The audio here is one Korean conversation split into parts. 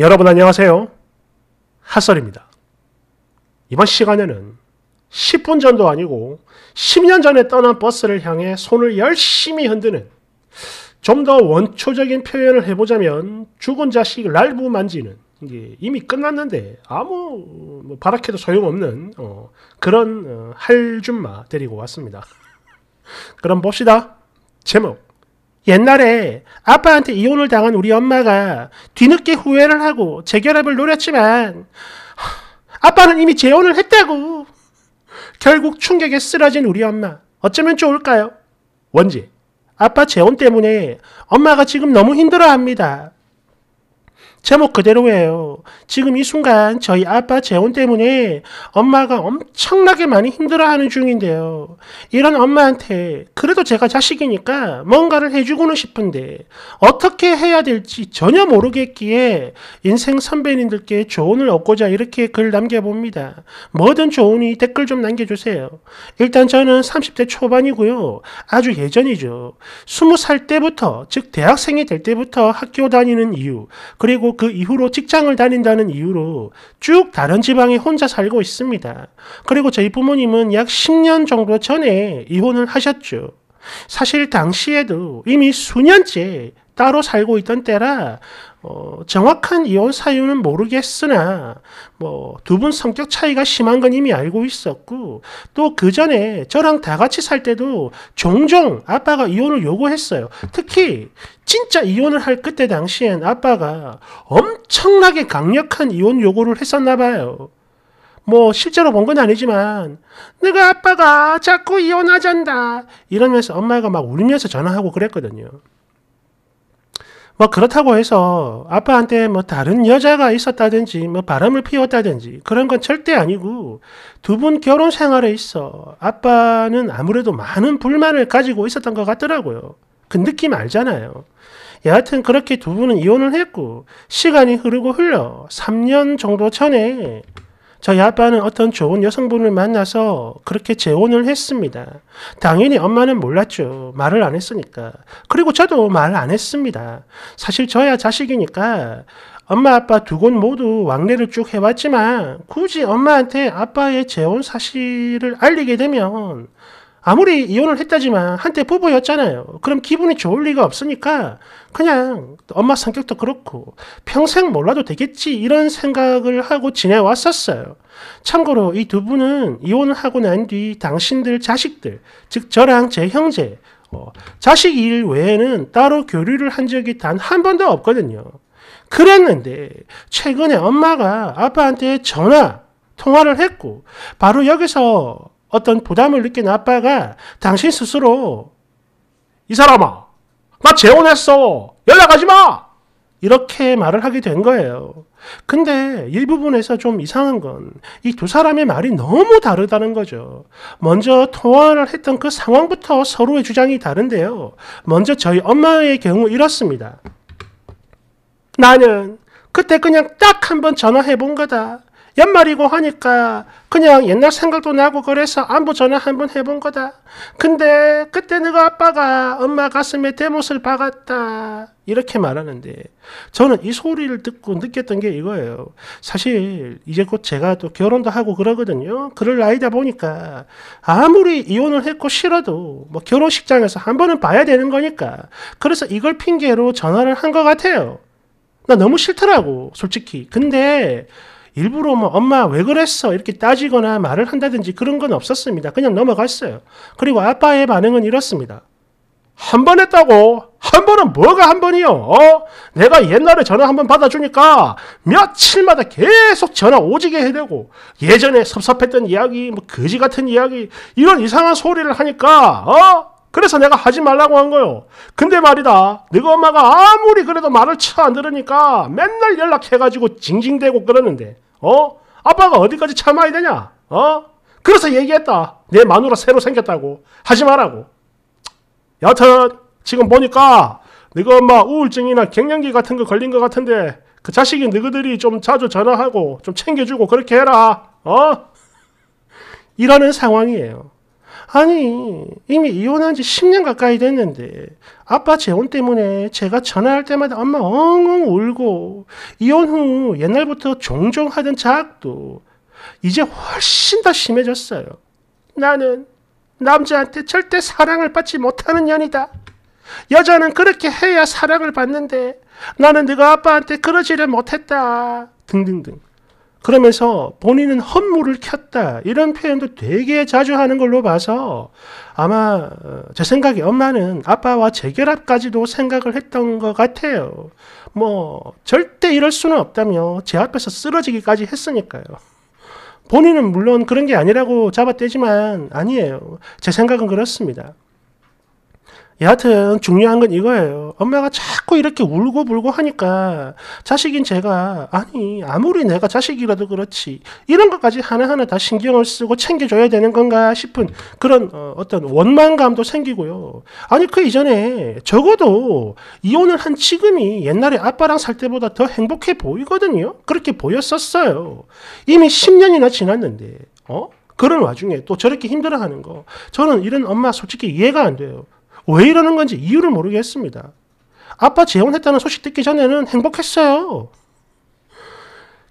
여러분 안녕하세요. 핫설입니다. 이번 시간에는 10분 전도 아니고 10년 전에 떠난 버스를 향해 손을 열심히 흔드는 좀 더 원초적인 표현을 해보자면 죽은 자식 랄부 만지는 이미 끝났는데 아무 발악해도 뭐 소용없는 어, 그런 어, 할줌마 데리고 왔습니다. 그럼 봅시다. 제목 옛날에 아빠한테 이혼을 당한 우리 엄마가 뒤늦게 후회를 하고 재결합을 노렸지만 아빠는 이미 재혼을 했다고. 결국 충격에 쓰러진 우리 엄마. 어쩌면 좋을까요? 원지. 아빠 재혼 때문에 엄마가 지금 너무 힘들어합니다. 제목 그대로예요. 지금 이 순간 저희 아빠 재혼 때문에 엄마가 엄청나게 많이 힘들어하는 중인데요. 이런 엄마한테 그래도 제가 자식이니까 뭔가를 해주고는 싶은데 어떻게 해야 될지 전혀 모르겠기에 인생 선배님들께 조언을 얻고자 이렇게 글 남겨봅니다. 뭐든 조언이 댓글 좀 남겨주세요. 일단 저는 30대 초반이고요. 아주 예전이죠. 20살 때부터 즉 대학생이 될 때부터 학교 다니는 이유 그리고 그리고 그 이후로 직장을 다닌다는 이유로 쭉 다른 지방에 혼자 살고 있습니다. 그리고 저희 부모님은 약 10년 정도 전에 이혼을 하셨죠. 사실 당시에도 이미 수년째 따로 살고 있던 때라 어, 정확한 이혼 사유는 모르겠으나 뭐 두 분 성격 차이가 심한 건 이미 알고 있었고 또 그 전에 저랑 다 같이 살 때도 종종 아빠가 이혼을 요구했어요. 특히 진짜 이혼을 할 그때 당시엔 아빠가 엄청나게 강력한 이혼 요구를 했었나 봐요. 뭐 실제로 본 건 아니지만 내가 아빠가 자꾸 이혼하잔다 이러면서 엄마가 막 울면서 전화하고 그랬거든요. 뭐 그렇다고 해서 아빠한테 뭐 다른 여자가 있었다든지 뭐 바람을 피웠다든지 그런 건 절대 아니고 두 분 결혼 생활에 있어 아빠는 아무래도 많은 불만을 가지고 있었던 것 같더라고요. 그 느낌 알잖아요. 여하튼 그렇게 두 분은 이혼을 했고 시간이 흐르고 흘러 3년 정도 전에 저희아빠는 어떤 좋은 여성분을 만나서 그렇게 재혼을 했습니다. 당연히 엄마는 몰랐죠. 말을 안 했으니까. 그리고 저도 말을안 했습니다. 사실 저야 자식이니까 엄마 아빠 두 곳 모두 왕래를 쭉 해왔지만 굳이 엄마한테 아빠의 재혼 사실을 알리게 되면 아무리 이혼을 했다지만 한때 부부였잖아요. 그럼 기분이 좋을 리가 없으니까 그냥 엄마 성격도 그렇고 평생 몰라도 되겠지 이런 생각을 하고 지내왔었어요. 참고로 이 두 분은 이혼을 하고 난 뒤 당신들 자식들, 즉 저랑 제 형제, 어, 자식 일 외에는 따로 교류를 한 적이 단 한 번도 없거든요. 그랬는데 최근에 엄마가 아빠한테 전화 통화를 했고 바로 여기서 어떤 부담을 느낀 아빠가 당신 스스로 이 사람아, 나 재혼했어. 연락하지 마! 이렇게 말을 하게 된 거예요. 근데 이 부분에서 좀 이상한 건 이 두 사람의 말이 너무 다르다는 거죠. 먼저 통화를 했던 그 상황부터 서로의 주장이 다른데요. 먼저 저희 엄마의 경우 이렇습니다. 나는 그때 그냥 딱 한 번 전화해 본 거다. 연말이고 하니까 그냥 옛날 생각도 나고 그래서 안부 전화 한 번 해본 거다. 근데 그때 너가 아빠가 엄마 가슴에 대못을 박았다. 이렇게 말하는데 저는 이 소리를 듣고 느꼈던 게 이거예요. 사실 이제 곧 제가 또 결혼도 하고 그러거든요. 그럴 나이다 보니까 아무리 이혼을 했고 싫어도 뭐 결혼식장에서 한 번은 봐야 되는 거니까 그래서 이걸 핑계로 전화를 한 것 같아요. 나 너무 싫더라고 솔직히. 근데 일부러 뭐 엄마 왜 그랬어 이렇게 따지거나 말을 한다든지 그런 건 없었습니다. 그냥 넘어갔어요. 그리고 아빠의 반응은 이렇습니다. 한 번 했다고? 한 번은 뭐가 한 번이요? 어? 내가 옛날에 전화 한 번 받아주니까 며칠마다 계속 전화 오지게 해대고 예전에 섭섭했던 이야기, 뭐 거지 같은 이야기 이런 이상한 소리를 하니까 어? 그래서 내가 하지 말라고 한 거요. 근데 말이다. 너가 엄마가 아무리 그래도 말을 쳐안 들으니까 맨날 연락해가지고 징징대고 그러는데, 어? 아빠가 어디까지 참아야 되냐? 어? 그래서 얘기했다. 내 마누라 새로 생겼다고. 하지 말라고. 여튼, 지금 보니까 너가 엄마 우울증이나 갱년기 같은 거 걸린 것 같은데, 그 자식이 너희들이 좀 자주 전화하고 좀 챙겨주고 그렇게 해라. 어? 이러는 상황이에요. 아니, 이미 이혼한 지 10년 가까이 됐는데, 아빠 재혼 때문에 제가 전화할 때마다 엄마 엉엉 울고, 이혼 후 옛날부터 종종 하던 자학도 이제 훨씬 더 심해졌어요. 나는 남자한테 절대 사랑을 받지 못하는 년이다. 여자는 그렇게 해야 사랑을 받는데, 나는 네가 아빠한테 그러지를 못했다. 등등등. 그러면서 본인은 헛물을 켰다. 이런 표현도 되게 자주 하는 걸로 봐서 아마 어, 제 생각에 엄마는 아빠와 재결합까지도 생각을 했던 것 같아요. 뭐, 절대 이럴 수는 없다며 제 앞에서 쓰러지기까지 했으니까요. 본인은 물론 그런 게 아니라고 잡아떼지만 아니에요. 제 생각은 그렇습니다. 여하튼 중요한 건 이거예요. 엄마가 자꾸 이렇게 울고 불고 하니까 자식인 제가 아니 아무리 내가 자식이라도 그렇지 이런 것까지 하나하나 다 신경을 쓰고 챙겨줘야 되는 건가 싶은 그런 어, 떤 원망감도 생기고요. 아니 그 이전에 적어도 이혼을 한 지금이 옛날에 아빠랑 살 때보다 더 행복해 보이거든요. 그렇게 보였었어요. 이미 10년이나 지났는데 어? 그런 와중에 또 저렇게 힘들어하는 거 저는 이런 엄마 솔직히 이해가 안 돼요. 왜 이러는 건지 이유를 모르겠습니다. 아빠 재혼했다는 소식 듣기 전에는 행복했어요.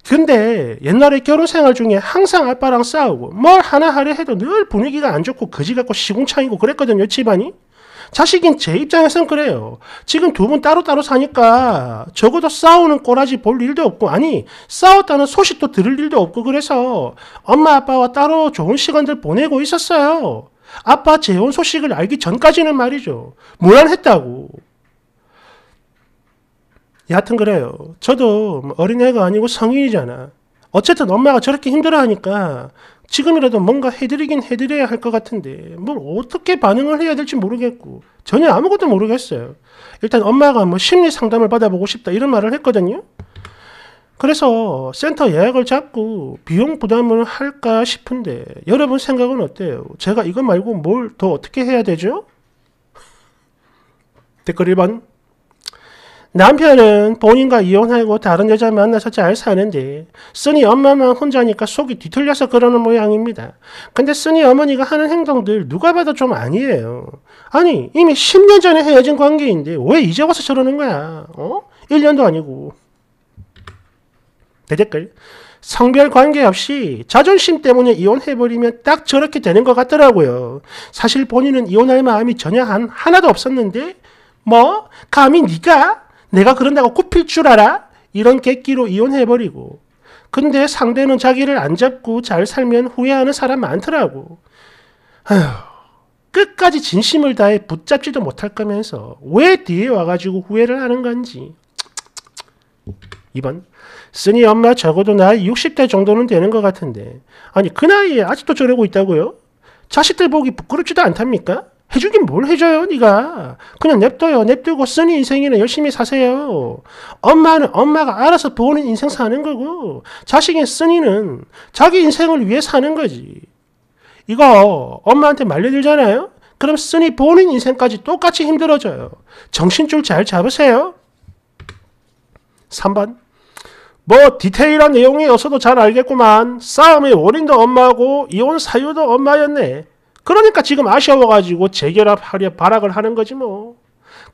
근데 옛날에 결혼 생활 중에 항상 아빠랑 싸우고 뭘 하나 하려 해도 늘 분위기가 안 좋고 거지 같고 시궁창이고 그랬거든요, 집안이. 자식인 제 입장에선 그래요. 지금 두 분 따로따로 사니까 적어도 싸우는 꼬라지 볼 일도 없고, 아니, 싸웠다는 소식도 들을 일도 없고, 그래서 엄마 아빠와 따로 좋은 시간들 보내고 있었어요. 아빠 재혼 소식을 알기 전까지는 말이죠. 무난했다고. 여하튼 그래요. 저도 뭐 어린애가 아니고 성인이잖아. 어쨌든 엄마가 저렇게 힘들어하니까 지금이라도 뭔가 해드리긴 해드려야 할 것 같은데 뭘 어떻게 반응을 해야 될지 모르겠고 전혀 아무것도 모르겠어요. 일단 엄마가 뭐 심리 상담을 받아보고 싶다 이런 말을 했거든요. 그래서 센터 예약을 잡고 비용 부담을 할까 싶은데 여러분 생각은 어때요? 제가 이거 말고 뭘 더 어떻게 해야 되죠? 댓글 1번 남편은 본인과 이혼하고 다른 여자 만나서 잘 사는데 쓰니 엄마만 혼자니까 속이 뒤틀려서 그러는 모양입니다. 근데 쓰니 어머니가 하는 행동들 누가 봐도 좀 아니에요. 아니 이미 10년 전에 헤어진 관계인데 왜 이제 와서 저러는 거야? 어? 1년도 아니고 대댓글. 성별 관계없이 자존심 때문에 이혼해버리면 딱 저렇게 되는 것 같더라고요. 사실 본인은 이혼할 마음이 전혀 한, 하나도 없었는데 뭐 감히 네가 내가 그런다고 굽힐 줄 알아? 이런 객기로 이혼해버리고 근데 상대는 자기를 안 잡고 잘 살면 후회하는 사람 많더라고. 아휴 끝까지 진심을 다해 붙잡지도 못할 거면서 왜 뒤에 와가지고 후회를 하는 건지. 2번. 쓰니 엄마 적어도 나이 60대 정도는 되는 것 같은데. 아니, 그 나이에 아직도 저러고 있다고요? 자식들 보기 부끄럽지도 않답니까? 해주긴 뭘 해줘요, 네가 그냥 냅둬요. 냅두고 쓰니 인생이나 열심히 사세요. 엄마는 엄마가 알아서 보는 인생 사는 거고, 자식인 쓰니는 자기 인생을 위해 사는 거지. 이거 엄마한테 말려들잖아요? 그럼 쓰니 보는 인생까지 똑같이 힘들어져요. 정신줄 잘 잡으세요. 3번 뭐 디테일한 내용이어서도 잘 알겠구만 싸움의 원인도 엄마고 이혼 사유도 엄마였네 그러니까 지금 아쉬워가지고 재결합하려 발악을 하는 거지 뭐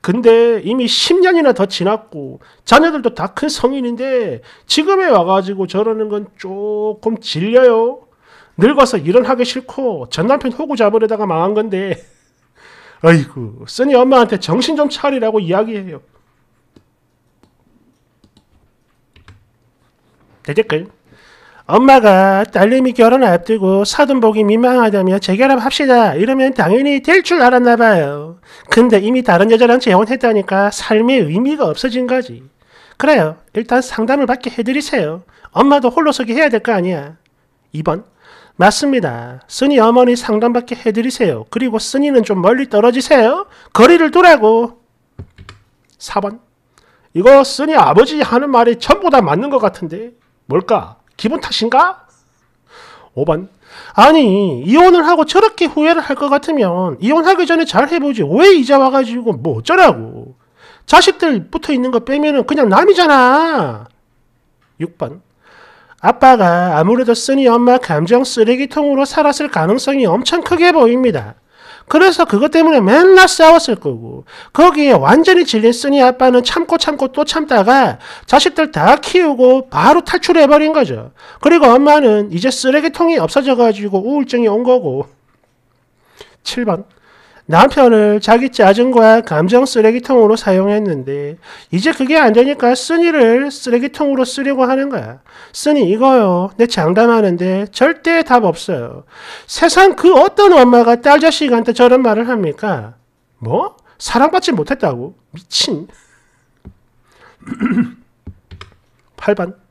근데 이미 10년이나 더 지났고 자녀들도 다 큰 성인인데 지금에 와가지고 저러는 건 조금 질려요 늙어서 일은 하기 싫고 전 남편 호구 잡으려다가 망한 건데 아이고 쓰니 엄마한테 정신 좀 차리라고 이야기해요 대댓글. 엄마가 딸내미 결혼 앞두고 사돈복이 민망하다며 재결합합시다 이러면 당연히 될 줄 알았나봐요. 근데 이미 다른 여자랑 재혼했다니까 삶의 의미가 없어진 거지. 그래요. 일단 상담을 받게 해드리세요. 엄마도 홀로서기 해야 될 거 아니야. 2번. 맞습니다. 쓰니 어머니 상담받게 해드리세요. 그리고 쓰니는 좀 멀리 떨어지세요. 거리를 두라고. 4번. 이거 쓰니 아버지 하는 말이 전부 다 맞는 것 같은데. 뭘까? 기분 탓인가? 5번 아니 이혼을 하고 저렇게 후회를 할 것 같으면 이혼하기 전에 잘 해보지 왜이자 와가지고 뭐 어쩌라고 자식들 붙어있는 거빼면 그냥 남이잖아 6번 아빠가 아무래도 쓰니 엄마 감정 쓰레기통으로 살았을 가능성이 엄청 크게 보입니다 그래서 그것 때문에 맨날 싸웠을 거고 거기에 완전히 질린 쓰니 아빠는 참고 참고 또 참다가 자식들 다 키우고 바로 탈출해버린 거죠. 그리고 엄마는 이제 쓰레기통이 없어져가지고 우울증이 온 거고 7번 남편을 자기 짜증과 감정 쓰레기통으로 사용했는데 이제 그게 안 되니까 쓰니를 쓰레기통으로 쓰려고 하는 거야. 쓰니 이거요. 내 장담하는데 절대 답 없어요. 세상 그 어떤 엄마가 딸 자식한테 저런 말을 합니까? 뭐? 사랑받지 못했다고? 미친. 8반.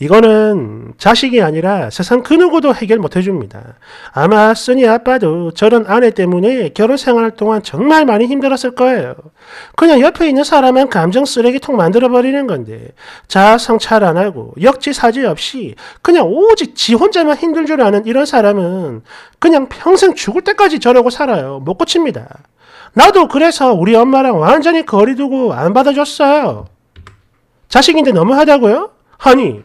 이거는 자식이 아니라 세상 그 누구도 해결 못 해줍니다. 아마 쓰니 아빠도 저런 아내 때문에 결혼 생활 동안 정말 많이 힘들었을 거예요. 그냥 옆에 있는 사람은 감정 쓰레기통 만들어버리는 건데 자아 성찰 안 하고 역지사지 없이 그냥 오직 지 혼자만 힘들 줄 아는 이런 사람은 그냥 평생 죽을 때까지 저러고 살아요. 못 고칩니다. 나도 그래서 우리 엄마랑 완전히 거리 두고 안 받아줬어요. 자식인데 너무하다고요? 아니,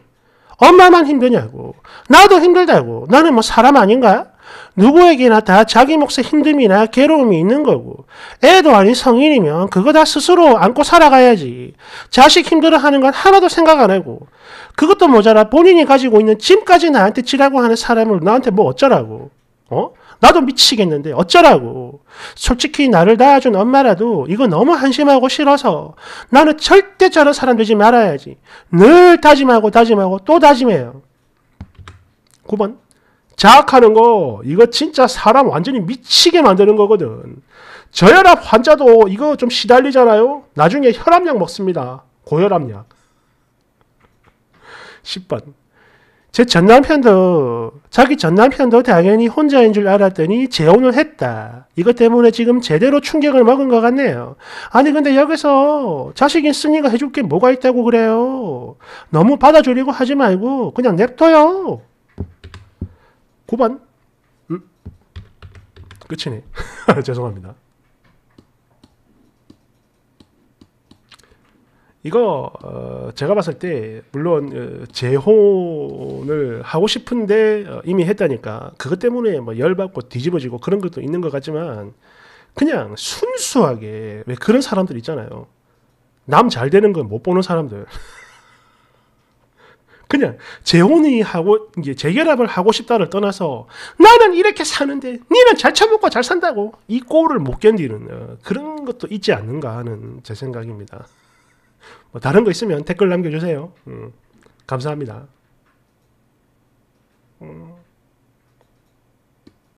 엄마만 힘드냐고. 나도 힘들다고. 나는 뭐 사람 아닌가? 누구에게나 다 자기 몫의 힘듦이나 괴로움이 있는 거고 애도 아닌 성인이면 그거 다 스스로 안고 살아가야지 자식 힘들어하는 건 하나도 생각 안 하고 그것도 모자라 본인이 가지고 있는 짐까지 나한테 지라고 하는 사람을 나한테 뭐 어쩌라고 어? 나도 미치겠는데 어쩌라고. 솔직히 나를 낳아준 엄마라도 이거 너무 한심하고 싫어서 나는 절대 저런 사람 되지 말아야지. 늘 다짐하고 다짐하고 또 다짐해요. 9번. 자학하는 거, 이거 진짜 사람 완전히 미치게 만드는 거거든. 저혈압 환자도 이거 좀 시달리잖아요? 나중에 혈압약 먹습니다. 고혈압약. 10번. 제 전남편도 자기 전남편도 당연히 혼자인 줄 알았더니 재혼을 했다. 이것 때문에 지금 제대로 충격을 먹은 것 같네요. 아니 근데 여기서 자식 있으니까 해줄 게 뭐가 있다고 그래요. 너무 받아주려고 하지 말고 그냥 냅둬요. 9번 음? 끝이네. 죄송합니다. 이거 어, 제가 봤을 때 물론 어, 재혼을 하고 싶은데 어, 이미 했다니까 그것 때문에 뭐 열받고 뒤집어지고 그런 것도 있는 것 같지만 그냥 순수하게 왜 그런 사람들 있잖아요. 남 잘 되는 건 못 보는 사람들. 그냥 재혼이 하고 이제 재결합을 하고 싶다를 떠나서 나는 이렇게 사는데 니는 잘 처먹고 잘 산다고 이 꼴을 못 견디는 어, 그런 것도 있지 않는가 하는 제 생각입니다. 뭐 다른 거 있으면 댓글 남겨주세요. 음, 감사합니다. 음.